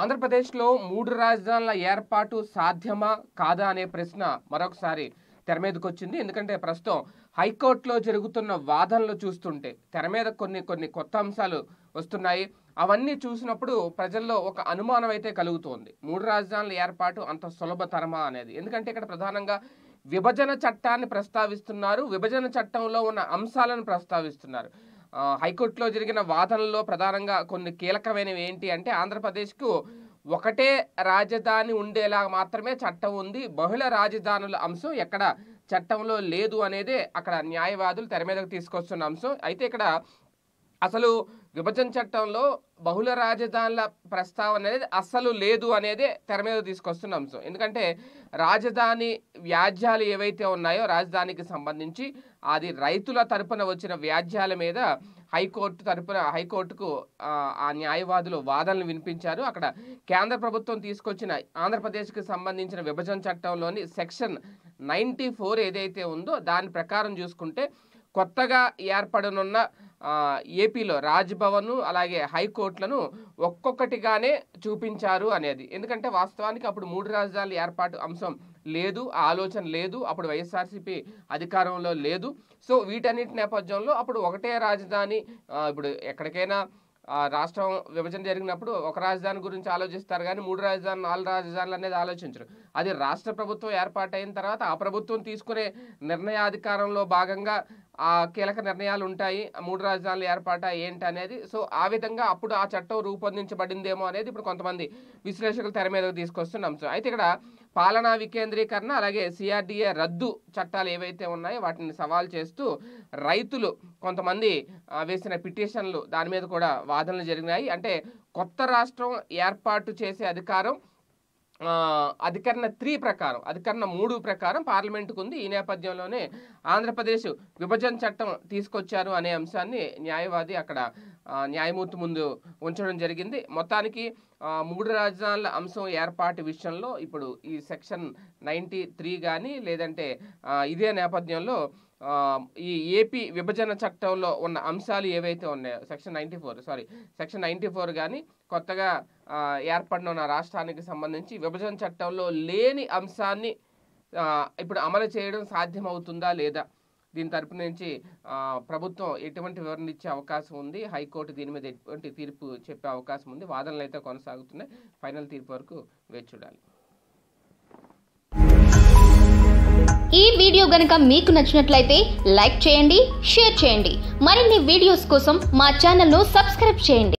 ఆంధ్రప్రదేశ్లో మూడు రాజధానుల ఏర్పాటు సాధ్యమా కాదా అనే ప్రశ్న మరొకసారి తెర మీదకి వచ్చింది ఎందుకంటే ప్రస్తుతం హైకోర్టులో జరుగుతున్న వాదనలు చూస్తుంటే తెర మీద కొన్ని కొన్ని కొత్త అంశాలు వస్తున్నాయి అవన్నీ చూసినప్పుడు ప్రజల్లో ఒక అనుమానం అయితే కలుగుతోంది మూడు రాజధానుల ఏర్పాటు అంత సులభతరమా అనేది ఎందుకంటే ఇక్కడ ప్రధానంగా విభజన చట్టాన్ని ప్రస్తావిస్తున్నారు విభజన చట్టంలో ఉన్న అంశాలను ప్రస్తావిస్తున్నారు హైకోర్టులో జరిగిన వాదనల్లో ప్రధానంగా కొన్ని కీలకమైనవి ఏంటి అంటే ఆంధ్రప్రదేశ్కు ఒకటే రాజధాని ఉండేలా మాత్రమే చట్టం ఉంది బహుళ రాజధానుల అంశం ఎక్కడ చట్టంలో లేదు అనేదే అక్కడ న్యాయవాదులు తెర మీదకు తీసుకొస్తున్న అంశం అయితే ఇక్కడ అసలు విభజన చట్టంలో బహుళ రాజధానుల ప్రస్తావన అనేది అస్సలు లేదు అనేది తెర మీద తీసుకొస్తున్న అంశం ఎందుకంటే రాజధాని వ్యాజ్యాలు ఏవైతే ఉన్నాయో రాజధానికి సంబంధించి అది రైతుల తరపున వచ్చిన వ్యాజ్యాల మీద హైకోర్టు తరపున హైకోర్టుకు ఆ న్యాయవాదులు వాదనలు వినిపించారు అక్కడ కేంద్ర ప్రభుత్వం తీసుకొచ్చిన ఆంధ్రప్రదేశ్కి సంబంధించిన విభజన చట్టంలోని సెక్షన్ నైంటీ ఫోర్ ఏదైతే ఉందో దాని ప్రకారం చూసుకుంటే కొత్తగా ఏర్పడనున్న ఏపీలో రాజ్భవన్ అలాగే హైకోర్టులను ఒక్కొక్కటిగానే చూపించారు అనేది ఎందుకంటే వాస్తవానికి అప్పుడు మూడు రాజధానుల ఏర్పాటు అంశం లేదు ఆలోచన లేదు అప్పుడు వైఎస్ఆర్సీపీ అధికారంలో లేదు సో వీటన్నిటి నేపథ్యంలో అప్పుడు ఒకటే రాజధాని ఇప్పుడు ఎక్కడికైనా రాష్ట్రం విభజన జరిగినప్పుడు ఒక రాజధాని గురించి ఆలోచిస్తారు కానీ మూడు రాజధాని నాలుగు రాజధానులు అనేది ఆలోచించరు అది రాష్ట్ర ప్రభుత్వం ఏర్పాటైన తర్వాత ఆ ప్రభుత్వం తీసుకునే నిర్ణయాధికారంలో భాగంగా కీలక నిర్ణయాలు ఉంటాయి మూడు రాజధానులు ఏర్పాట ఏంటి అనేది సో ఆ విధంగా అప్పుడు ఆ చట్టం రూపొందించబడిందేమో అనేది ఇప్పుడు కొంతమంది విశ్లేషకులు తెర మీదకు తీసుకొస్తున్నాం సో అయితే ఇక్కడ పాలనా వికేంద్రీకరణ అలాగే సిఆర్డిఏ రద్దు చట్టాలు ఏవైతే ఉన్నాయో వాటిని సవాల్ చేస్తూ రైతులు కొంతమంది వేసిన పిటిషన్లు దాని మీద కూడా వాదనలు జరిగినాయి అంటే కొత్త రాష్ట్రం ఏర్పాటు చేసే అధికారం అధికరణ త్రీ ప్రకారం అధికరణ మూడు ప్రకారం పార్లమెంటుకు ఉంది ఈ నేపథ్యంలోనే ఆంధ్రప్రదేశ్ విభజన చట్టం తీసుకొచ్చారు అనే అంశాన్ని న్యాయవాది అక్కడ న్యాయమూర్తి ముందు ఉంచడం జరిగింది మొత్తానికి మూడు రాజధానుల అంశం ఏర్పాటు విషయంలో ఇప్పుడు ఈ సెక్షన్ నైంటీ త్రీ కానీ లేదంటే ఇదే నేపథ్యంలో ఈ ఏపీ విభజన చట్టంలో ఉన్న అంశాలు ఏవైతే ఉన్నాయో section ninety four sorry section ninety four కానీ కొత్తగా ఏర్పడిన రాష్ట్రానికి సంబంధించి విభజన చట్టంలో లేని అంశాన్ని ఇప్పుడు అమలు చేయడం సాధ్యమవుతుందా లేదా దీని తరపు నుంచి ప్రభుత్వం ఎటువంటి వివరణ ఇచ్చే అవకాశం ఉంది హైకోర్టు దీని మీద ఎటువంటి తీర్పు చెప్పే అవకాశం ఉంది వాదనలు అయితే కొనసాగుతున్నాయి ఫైనల్ తీర్పు వరకు వేచి చూడాలి ఈ వీడియో గనుక మీకు నచ్చినట్లయితే లైక్ చేయండి షేర్ చేయండి మరిన్ని వీడియోస్ కోసం మా ఛానల్ను సబ్స్క్రైబ్ చేయండి